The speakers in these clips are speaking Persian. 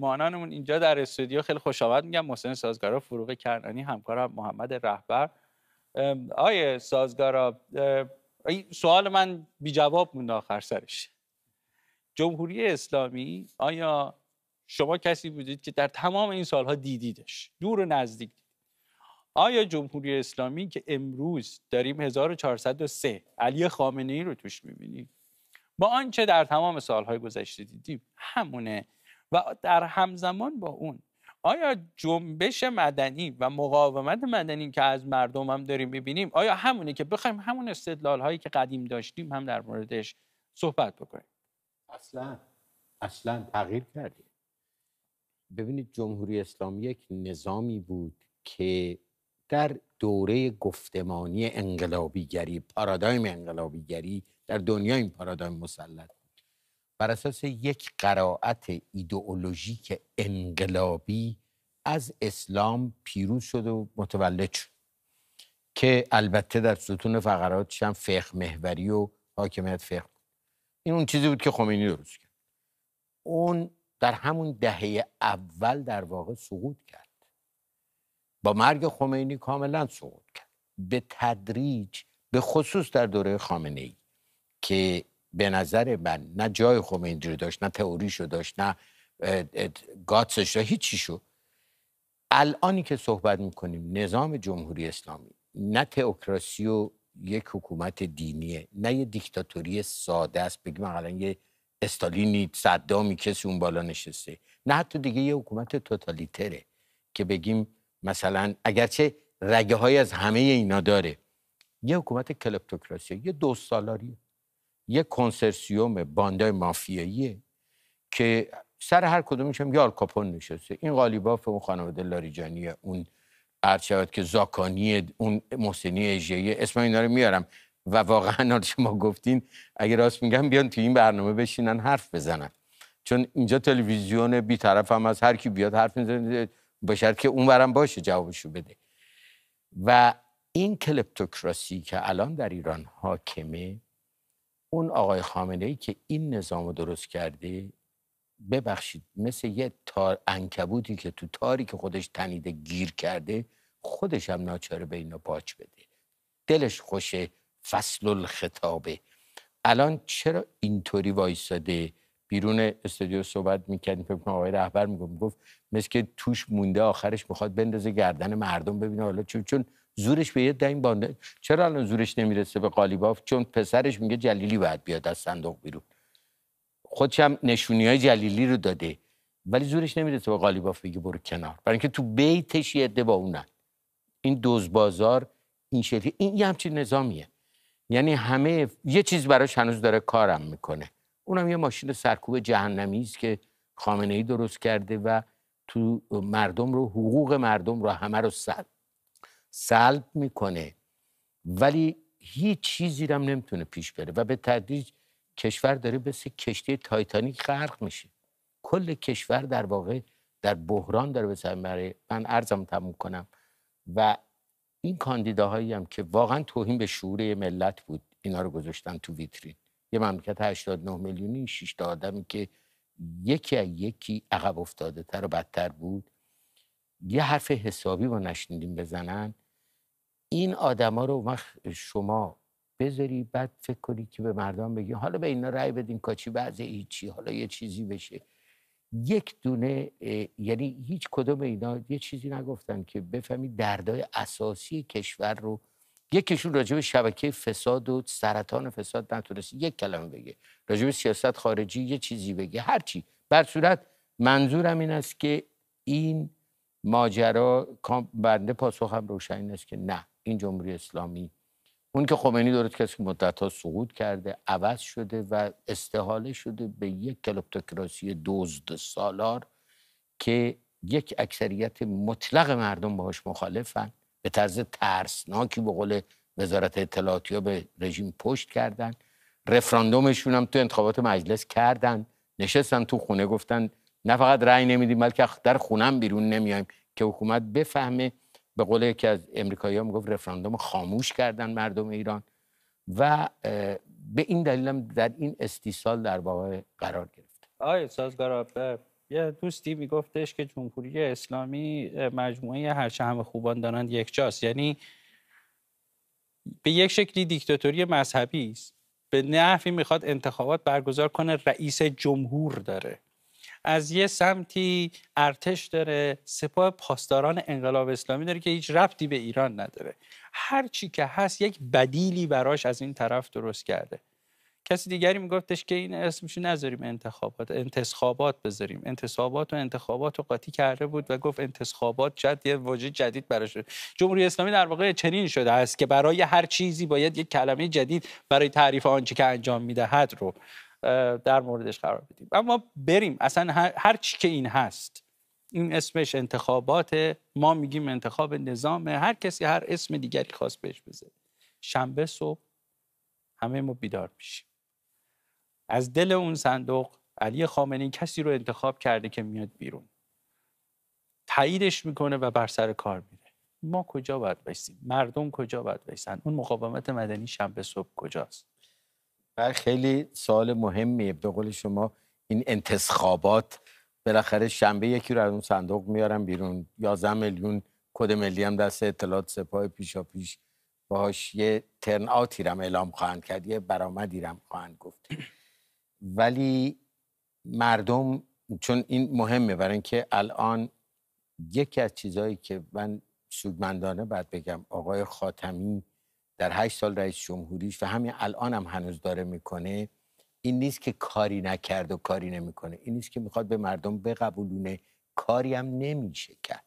مانانمون اینجا در استودیو خیلی خوش آمد میگم محسن سازگارا فروغ کرنانی همکارم محمد رهبر آیه سازگارا سوال من بی جواب موند آخر سرش جمهوری اسلامی آیا شما کسی بودید که در تمام این سالها دیدیدش دور و نزدیک آیا جمهوری اسلامی که امروز داریم 1403 علی خامنه ای رو توش میبینیم با آنچه در تمام سالهای گذشته دیدیم همونه و در همزمان با اون آیا جنبش مدنی و مقاومت مدنی که از مردم هم داریم میبینیم آیا همونه که بخوایم همون استدلال هایی که قدیم داشتیم هم در موردش صحبت بکنیم اصلا اصلا تغییر کردیم ببینید جمهوری اسلامی یک نظامی بود که در دوره گفتمانی انقلابیگری پارادایم انقلابیگری در دنیا این پارادایم مسلط بر اساس یک قرائت ایدئولوژیک انقلابی از اسلام پیروز شد و متولد شد که البته در ستون فقراتش هم فقه محوری و حاکمیت فقه این اون چیزی بود که خمینی درست کرد اون در همون دهه اول در واقع سقوط کرد با مرگ خمینی کاملا سقوط کرد به تدریج به خصوص در دوره خامنه ای که به نظر من نه جای خمینی اینجوری داشت نه تئوریشو داشت نه گاتسش رو هیچی شو الانی که صحبت میکنیم نظام جمهوری اسلامی نه تئوکراسی و یک حکومت دینیه نه یه دیکتاتوری ساده است بگیم الان یه استالینی صدامی کسی اون بالا نشسته نه حتی دیگه یه حکومت توتالیتره که بگیم مثلا اگرچه رگه های از همه اینا داره یه حکومت کلپتوکراسیه یه دو یک کنسرسیوم باندای مافیاییه که سر هر کدومش هم یال کاپون نشسته این قالیباف اون خانواده لاریجانی اون شود که زاکانی اون محسنی اجیه اسم اینا رو میارم و واقعا شما گفتین اگه راست میگم بیان تو این برنامه بشینن حرف بزنن چون اینجا تلویزیون بیطرف هم از هر کی بیاد حرف میزنه به که اون برم باشه جوابشو بده و این کلپتوکراسی که الان در ایران حاکمه اون آقای خامنه ای که این نظام رو درست کرده ببخشید مثل یه تار انکبوتی که تو تاری که خودش تنیده گیر کرده خودش هم ناچاره به اینا پاچ بده دلش خوشه فصل الخطابه الان چرا اینطوری وایستاده بیرون استودیو صحبت میکردیم فکر کنم آقای رهبر میگفت میگفت مثل که توش مونده آخرش میخواد بندازه گردن مردم ببینه حالا چون زورش به یه دنگ بانده چرا الان زورش نمیرسه به قالیباف چون پسرش میگه جلیلی باید بیاد از صندوق بیرون خودش هم نشونی های جلیلی رو داده ولی زورش نمیرسه به قالیباف بگه برو کنار برای اینکه تو بیتش یه عده با اونن این دوز بازار این شکلی این یه همچین نظامیه یعنی همه یه چیز براش هنوز داره کارم میکنه اونم یه ماشین سرکوب جهنمی است که خامنه ای درست کرده و تو مردم رو حقوق مردم رو همه رو سر سلب میکنه ولی هیچ چیزی هم نمیتونه پیش بره و به تدریج کشور داره مثل کشتی تایتانیک خرق میشه کل کشور در واقع در بحران داره به سمره من ارزم تموم کنم و این کاندیداهایی هم که واقعا توهین به شعور ملت بود اینا رو گذاشتن تو ویترین یه مملکت 89 میلیونی 6 تا آدمی که یکی از یکی عقب افتاده تر و بدتر بود یه حرف حسابی با نشنیدیم بزنن این آدما رو وقت شما بذاری بعد فکر کنی که به مردم بگی حالا به اینا رأی بدین کاچی بعض هیچی حالا یه چیزی بشه یک دونه یعنی هیچ کدوم اینا یه چیزی نگفتن که بفهمی دردای اساسی کشور رو یکیشون راجع به شبکه فساد و سرطان فساد نتونست یک کلمه بگه راجع به سیاست خارجی یه چیزی بگه هرچی بر صورت منظورم این است که این ماجرا بنده پاسخم روشن است که نه این جمهوری اسلامی اون که خمینی دارد کسی که مدت ها سقوط کرده عوض شده و استحاله شده به یک کلپتوکراسی دزد سالار که یک اکثریت مطلق مردم باهاش مخالفن به طرز ترسناکی به قول وزارت اطلاعاتی به رژیم پشت کردن رفراندومشون هم تو انتخابات مجلس کردن نشستن تو خونه گفتن نه فقط رأی نمیدیم بلکه در خونم بیرون نمیایم که حکومت بفهمه به قول یکی از امریکایی ها میگفت رفراندوم خاموش کردن مردم ایران و به این دلیل هم در این استیصال در واقع قرار گرفت آقای سازگار یه دوستی میگفتش که جمهوری اسلامی مجموعه هرچه همه خوبان دارند یک جاست یعنی به یک شکلی دیکتاتوری مذهبی است به نحوی میخواد انتخابات برگزار کنه رئیس جمهور داره از یه سمتی ارتش داره سپاه پاسداران انقلاب اسلامی داره که هیچ ربطی به ایران نداره هر چی که هست یک بدیلی براش از این طرف درست کرده کسی دیگری میگفتش که این اسمشو نذاریم انتخابات انتخابات بذاریم انتصابات و انتخابات رو قاطی کرده بود و گفت انتخابات جد یه واژه جدید براش جمهوری اسلامی در واقع چنین شده است که برای هر چیزی باید یک کلمه جدید برای تعریف آنچه که انجام میدهد رو در موردش قرار بدیم اما بریم اصلا هر, چی که این هست این اسمش انتخابات ما میگیم انتخاب نظامه هر کسی هر اسم دیگری خواست بهش بزنه شنبه صبح همه ما بیدار میشیم از دل اون صندوق علی خامنه‌ای کسی رو انتخاب کرده که میاد بیرون تاییدش میکنه و بر سر کار میره ما کجا باید بایستیم مردم کجا باید بایستن اون مقاومت مدنی شنبه صبح کجاست خیلی سال مهمیه به قول شما این انتخابات بالاخره شنبه یکی رو از اون صندوق میارم بیرون 11 میلیون کد ملی هم دست اطلاعات سپاه پیشا پیش باهاش یه ترن آتی رم اعلام خواهند کرد یه برآمدی رم خواهند گفت ولی مردم چون این مهمه برای اینکه الان یکی از چیزهایی که من سودمندانه بعد بگم آقای خاتمی در هشت سال رئیس جمهوریش و همین الان هم هنوز داره میکنه این نیست که کاری نکرد و کاری نمیکنه این نیست که میخواد به مردم بقبولونه کاری هم نمیشه کرد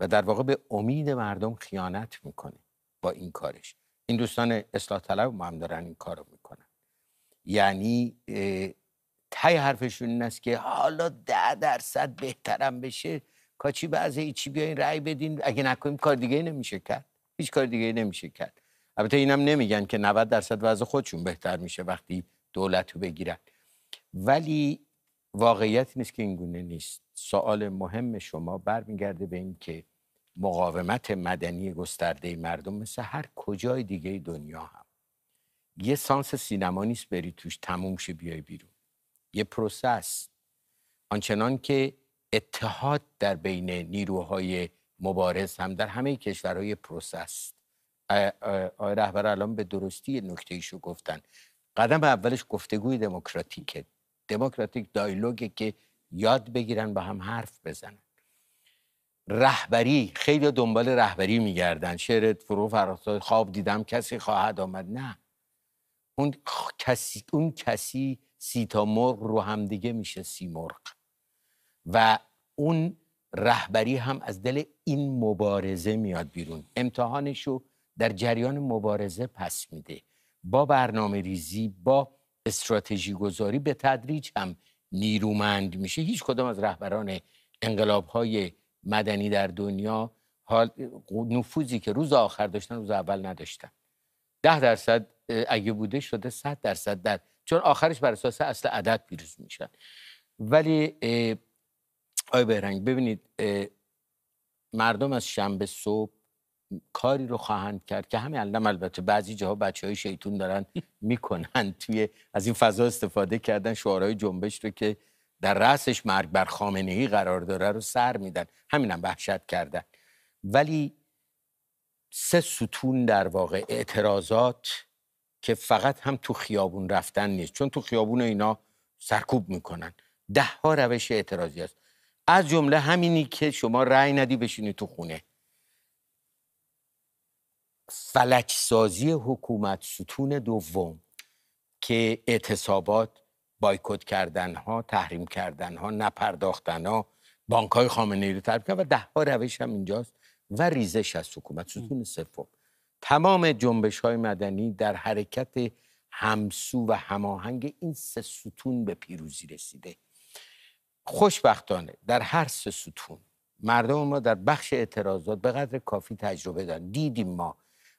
و در واقع به امید مردم خیانت میکنه با این کارش این دوستان اصلاح طلب ما هم دارن این کارو میکنن یعنی تای حرفشون این است که حالا ده درصد بهترم بشه کاچی بعضی چی بیاین رأی بدین اگه نکنیم کار دیگه نمیشه کرد هیچ کار دیگه نمیشه کرد البته اینم نمیگن که 90 درصد وضع خودشون بهتر میشه وقتی دولت رو بگیرن ولی واقعیت نیست که اینگونه نیست سوال مهم شما برمیگرده به این که مقاومت مدنی گسترده مردم مثل هر کجای دیگه دنیا هم یه سانس سینما نیست بری توش تموم شه بیای بیرون یه پروسس آنچنان که اتحاد در بین نیروهای مبارز هم در همه کشورهای پروسس رهبر الان به درستی نکته ایشو گفتن قدم اولش گفتگوی دموکراتیکه دموکراتیک دایلوگه که یاد بگیرن با هم حرف بزنن رهبری خیلی دنبال رهبری میگردن شعر فرو فراسای خواب دیدم کسی خواهد آمد نه اون کسی اون کسی سی تا مرغ رو هم دیگه میشه سی مرغ و اون رهبری هم از دل این مبارزه میاد بیرون امتحانش در جریان مبارزه پس میده با برنامه ریزی با استراتژی گذاری به تدریج هم نیرومند میشه هیچ کدام از رهبران انقلاب های مدنی در دنیا حال نفوذی که روز آخر داشتن روز اول نداشتن ده درصد اگه بوده شده صد درصد در چون آخرش بر اساس اصل عدد پیروز میشن ولی آی بهرنگ ببینید مردم از شنبه صبح کاری رو خواهند کرد که همین الان البته بعضی جاها بچه های شیطون دارن میکنن توی از این فضا استفاده کردن شعارهای جنبش رو که در رأسش مرگ بر خامنه ای قرار داره رو سر میدن همینم وحشت کردن ولی سه ستون در واقع اعتراضات که فقط هم تو خیابون رفتن نیست چون تو خیابون اینا سرکوب میکنن ده ها روش اعتراضی است از جمله همینی که شما رأی ندی بشینی تو خونه فلک سازی حکومت ستون دوم که اعتصابات بایکوت کردن ها تحریم کردن ها نپرداختن ها بانک های خامنه رو ترک کرد و ده ها روش هم اینجاست و ریزش از حکومت ستون سوم تمام جنبش های مدنی در حرکت همسو و هماهنگ این سه ستون به پیروزی رسیده خوشبختانه در هر سه ستون مردم ما در بخش اعتراضات به قدر کافی تجربه دارن دیدیم ما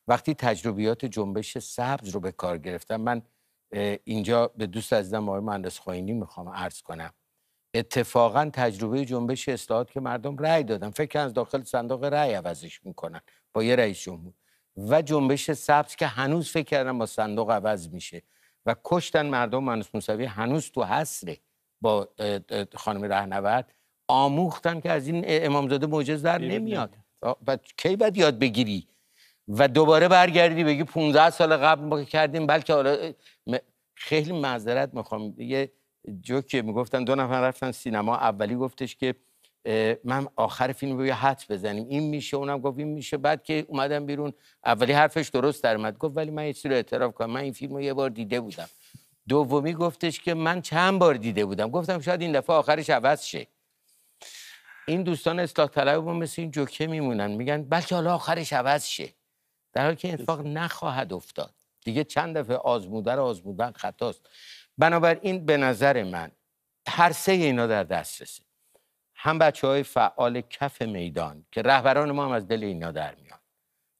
وقتی تجربیات جنبش سبز رو به کار گرفتم من اینجا به دوست عزیزم آقای مهندس خاینی میخوام عرض کنم اتفاقا تجربه جنبش اصلاحات که مردم رأی دادن فکر از داخل صندوق رأی عوضش میکنن با یه رئیس جمهور و جنبش سبز که هنوز فکر کردن با صندوق عوض میشه و کشتن مردم مهندس موسوی هنوز تو حسره با خانم رهنورد آموختن که از این امامزاده معجز در نمیاد و کی بعد یاد بگیری و دوباره برگردی بگی 15 سال قبل ما کردیم بلکه حالا خیلی معذرت میخوام یه جو میگفتن دو نفر رفتن سینما اولی گفتش که من آخر فیلم رو حد بزنیم این میشه اونم گفت این میشه بعد که اومدم بیرون اولی حرفش درست در اومد گفت ولی من یه رو اعتراف کنم من این فیلم رو یه بار دیده بودم دومی گفتش که من چند بار دیده بودم گفتم شاید این دفعه آخرش عوض شه این دوستان اصلاح مثل این جوکه میمونن میگن بلکه حالا آخرش عوض شه در حالی که اتفاق نخواهد افتاد دیگه چند دفعه آزموده رو آزمودن خطاست بنابراین به نظر من هر سه اینا در رسه هم بچه های فعال کف میدان که رهبران ما هم از دل اینا در میان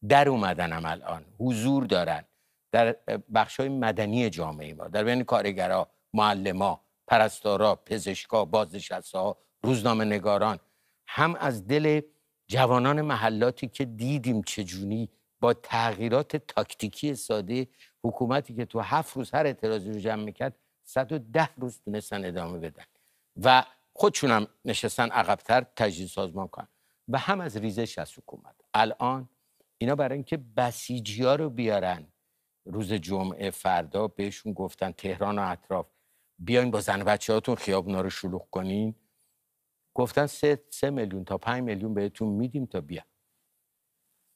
در اومدن هم الان حضور دارن در بخش های مدنی جامعه ما در بین کارگرها معلما پرستارا پزشکا بازنشسته روزنامه نگاران هم از دل جوانان محلاتی که دیدیم چجونی با تغییرات تاکتیکی ساده حکومتی که تو هفت روز هر اعتراضی رو جمع میکرد ده روز تونستن ادامه بدن و خودشون هم نشستن عقبتر تجدید سازمان کنن و هم از ریزش از حکومت الان اینا برای اینکه بسیجی ها رو بیارن روز جمعه فردا بهشون گفتن تهران و اطراف بیاین با زن بچه هاتون خیابونا رو شلوغ کنین گفتن سه, سه میلیون تا پنج میلیون بهتون میدیم تا بیان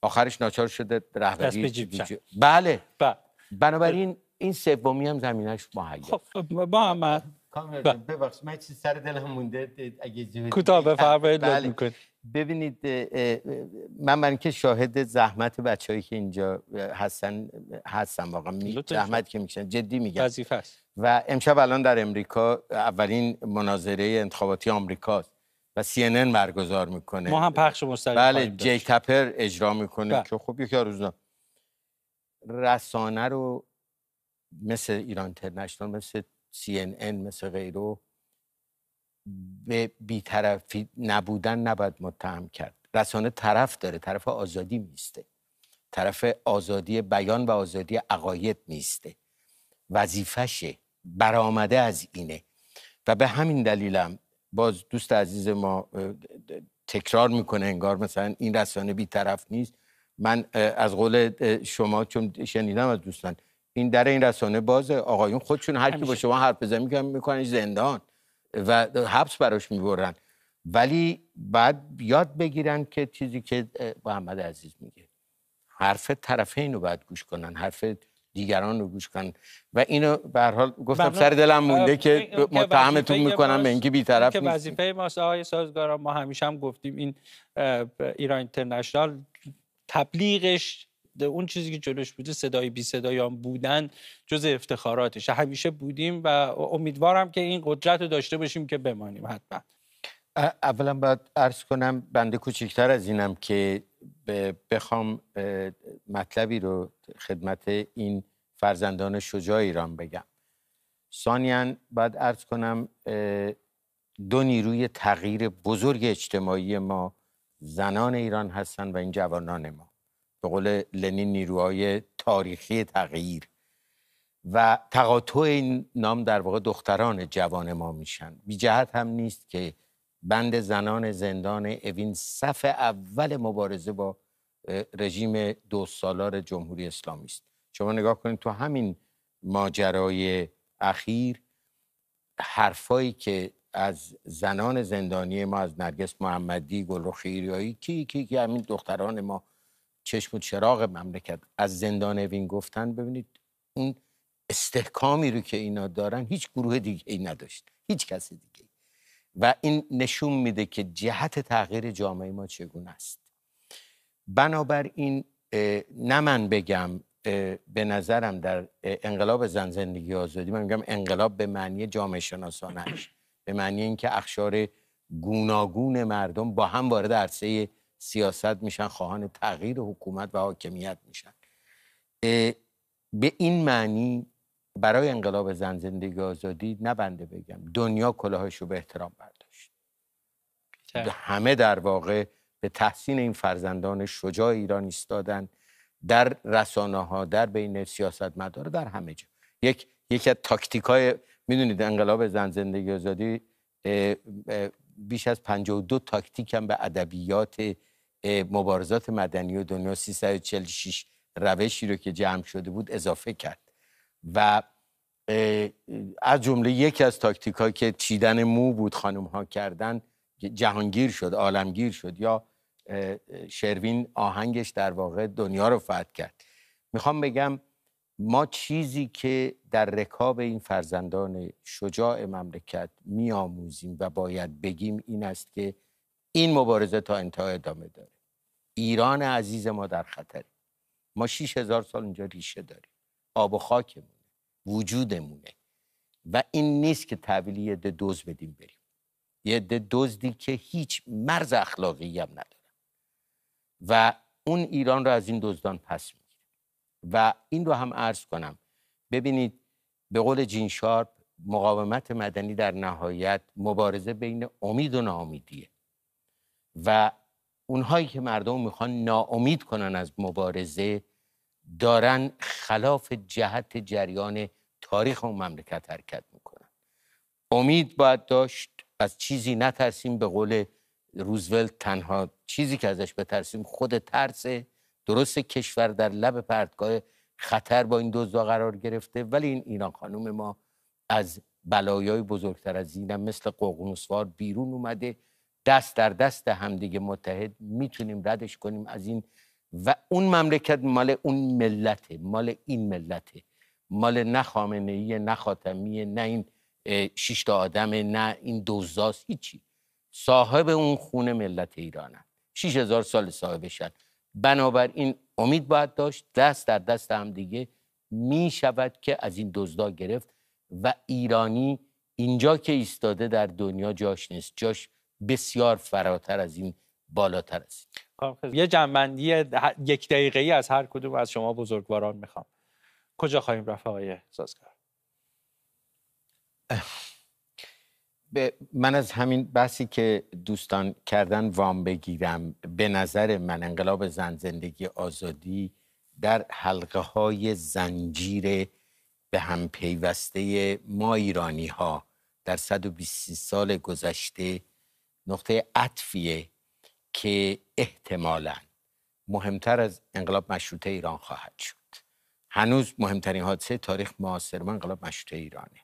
آخرش ناچار شده رهبری بله بله بنابراین این سومی هم زمینش مهیا خب محمد بله. ببخش من چیز سر هم مونده اگه کوتاه بله. ببینید من من که شاهد زحمت هایی که اینجا هستن هستم واقعا زحمت که میشن جدی میگم و امشب الان در امریکا اولین مناظره انتخاباتی آمریکاست و سی برگزار میکنه ما هم پخش مستقیم بله جی تپر اجرا میکنه بله. که خب یکی روزنا رسانه رو مثل ایران ترنشنال مثل سی ان ان مثل غیرو به بیطرفی نبودن نباید متهم کرد رسانه طرف داره طرف آزادی میسته طرف آزادی بیان و آزادی عقاید میسته وظیفشه برآمده از اینه و به همین دلیلم باز دوست عزیز ما تکرار میکنه انگار مثلا این رسانه طرف نیست من از قول شما چون شنیدم از دوستان این در این رسانه بازه آقایون خودشون هر کی با شما حرف بزنه میگن میکنن زندان و حبس براش میبرن ولی بعد یاد بگیرن که چیزی که محمد عزیز میگه حرف طرفین رو باید گوش کنن حرف دیگران رو گوش کنن و اینو به حال گفتم بله. سر دلم مونده که متهمتون میکنم به اینکه بیطرف که وظیفه ماست سازگار سازگاران ما همیشه هم گفتیم این ایران اینترنشنال تبلیغش اون چیزی که جلوش بوده صدای بی صدایان بودن جز افتخاراتش همیشه بودیم و امیدوارم که این قدرت رو داشته باشیم که بمانیم حتما اولا باید عرض کنم بنده کوچکتر از اینم که بخوام مطلبی رو خدمت این فرزندان شجاع ایران بگم سانیان باید عرض کنم دو نیروی تغییر بزرگ اجتماعی ما زنان ایران هستند و این جوانان ما به قول لنین نیروهای تاریخی تغییر و تقاطع این نام در واقع دختران جوان ما میشن بی جهت هم نیست که بند زنان زندان اوین صف اول مبارزه با رژیم دو سالار جمهوری اسلامی است شما نگاه کنید تو همین ماجرای اخیر حرفایی که از زنان زندانی ما از نرگس محمدی گلرخ ایریایی کی کی که همین دختران ما چشم و چراغ مملکت از زندان اوین گفتن ببینید اون استحکامی رو که اینا دارن هیچ گروه دیگه ای نداشت هیچ کسی دیگه و این نشون میده که جهت تغییر جامعه ما چگونه است بنابراین نه من بگم به نظرم در انقلاب زن زندگی آزادی من میگم انقلاب به معنی جامعه شناسانش به معنی اینکه اخشار گوناگون مردم با هم وارد عرصه سیاست میشن خواهان تغییر حکومت و حاکمیت میشن به این معنی برای انقلاب زن زندگی آزادی نبنده بگم دنیا کلاهش رو به احترام برداشت همه در واقع به تحسین این فرزندان شجاع ایران ایستادن در رسانه ها در بین سیاست مدار در همه جا یک یکی از تاکتیک های میدونید انقلاب زن زندگی آزادی بیش از 52 تاکتیک هم به ادبیات مبارزات مدنی و دنیا 346 روشی رو که جمع شده بود اضافه کرد و از جمله یکی از تاکتیک ها که چیدن مو بود خانم ها کردن جهانگیر شد عالمگیر شد یا شروین آهنگش در واقع دنیا رو فتح کرد میخوام بگم ما چیزی که در رکاب این فرزندان شجاع مملکت میآموزیم و باید بگیم این است که این مبارزه تا انتها ادامه داره ایران عزیز ما در خطره ما 6000 سال اینجا ریشه داریم آب و خاکمون وجودمونه و این نیست که تحویل یه عده دوز بدیم بریم یه عده دزدی که هیچ مرز اخلاقی هم نداره و اون ایران رو از این دزدان پس میگیره و این رو هم عرض کنم ببینید به قول جین شارپ مقاومت مدنی در نهایت مبارزه بین امید و ناامیدیه و اونهایی که مردم میخوان ناامید کنن از مبارزه دارن خلاف جهت جریان تاریخ اون مملکت حرکت میکنن امید باید داشت از چیزی نترسیم به قول روزولت تنها چیزی که ازش بترسیم خود ترس درست کشور در لب پرتگاه خطر با این دزدا قرار گرفته ولی این ایران خانم ما از بلایای بزرگتر از اینم مثل قوقنوسوار بیرون اومده دست در دست همدیگه متحد میتونیم ردش کنیم از این و اون مملکت مال اون ملته مال این ملته مال نه خامنه ای نه خاتمیه نه این شش تا آدم نه این دوزاست هیچی صاحب اون خونه ملت شیش هزار سال صاحبشن بنابراین امید باید داشت دست در دست هم دیگه می شود که از این دزدا گرفت و ایرانی اینجا که ایستاده در دنیا جاش نیست جاش بسیار فراتر از این بالاتر است خب، یه جنبندی یک دقیقه ای از هر کدوم از شما بزرگواران میخوام کجا خواهیم رفت آقای سازگار من از همین بحثی که دوستان کردن وام بگیرم به نظر من انقلاب زن زندگی آزادی در حلقه های زنجیر به هم پیوسته ما ایرانی ها در 120 سال گذشته نقطه عطفیه که احتمالا مهمتر از انقلاب مشروطه ایران خواهد شد هنوز مهمترین حادثه تاریخ معاصر من انقلاب مشروطه ایرانه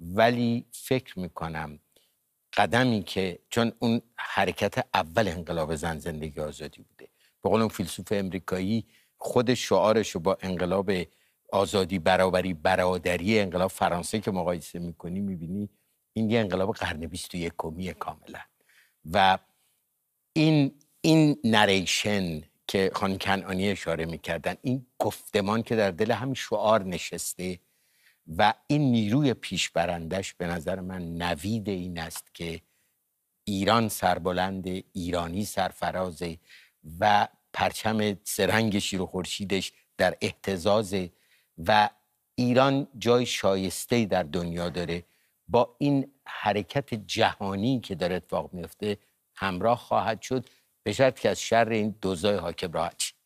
ولی فکر میکنم قدمی که چون اون حرکت اول انقلاب زن زندگی آزادی بوده به قول اون فیلسوف امریکایی خود شعارش رو با انقلاب آزادی برابری برادری انقلاب فرانسه که مقایسه میکنی میبینی این یه انقلاب قرن و یکمیه کاملا و این این نریشن که خانم کنانی اشاره میکردن این گفتمان که در دل همین شعار نشسته و این نیروی پیش به نظر من نوید این است که ایران سربلند ایرانی سرفراز و پرچم سرنگ شیر و خورشیدش در احتزاز و ایران جای شایسته در دنیا داره با این حرکت جهانی که داره اتفاق میفته همراه خواهد شد به که از شر این دوزای حاکم راحت